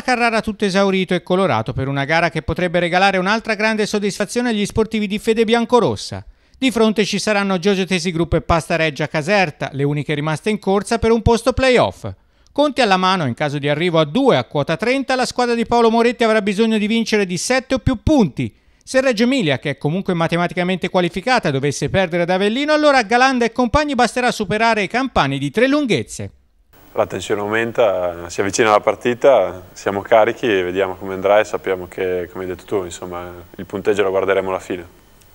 Carrara tutto esaurito e colorato per una gara che potrebbe regalare un'altra grande soddisfazione agli sportivi di fede biancorossa. Di fronte ci saranno Giorgio Tesi Group e Pasta Reggia Caserta, le uniche rimaste in corsa per un posto playoff. Conti alla mano, in caso di arrivo a 2 a quota 30, la squadra di Paolo Moretti avrà bisogno di vincere di 7 o più punti. Se Reggio Emilia, che è comunque matematicamente qualificata, dovesse perdere ad Avellino, allora Galanda e compagni basterà superare i campani di tre lunghezze la tensione aumenta, si avvicina la partita, siamo carichi vediamo come andrà e sappiamo che, come hai detto tu, insomma, il punteggio lo guarderemo alla fine.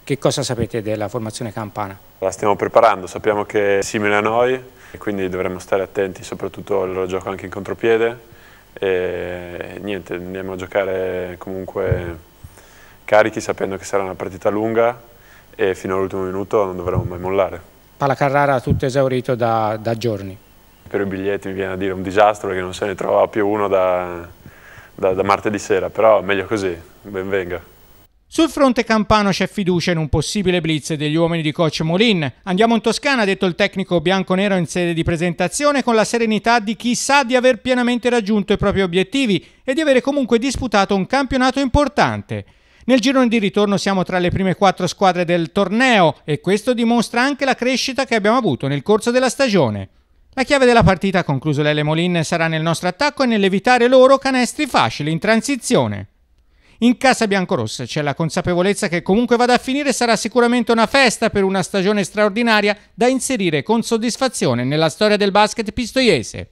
Che cosa sapete della formazione campana? La stiamo preparando, sappiamo che è simile a noi, quindi dovremo stare attenti soprattutto al loro gioco anche in contropiede e niente, andiamo a giocare comunque carichi sapendo che sarà una partita lunga e fino all'ultimo minuto non dovremo mai mollare. Palla Carrara tutto esaurito da, da giorni per i biglietti mi viene a dire un disastro che non se ne trova più uno da, da, da martedì sera, però meglio così, benvenga. Sul fronte campano c'è fiducia in un possibile blitz degli uomini di coach Molin. Andiamo in Toscana, ha detto il tecnico bianco-nero in sede di presentazione, con la serenità di chi sa di aver pienamente raggiunto i propri obiettivi e di avere comunque disputato un campionato importante. Nel girone di ritorno siamo tra le prime quattro squadre del torneo e questo dimostra anche la crescita che abbiamo avuto nel corso della stagione. La chiave della partita, ha concluso Lele Molin, sarà nel nostro attacco e nell'evitare loro canestri facili in transizione. In casa biancorossa c'è la consapevolezza che comunque vada a finire sarà sicuramente una festa per una stagione straordinaria da inserire con soddisfazione nella storia del basket pistoiese.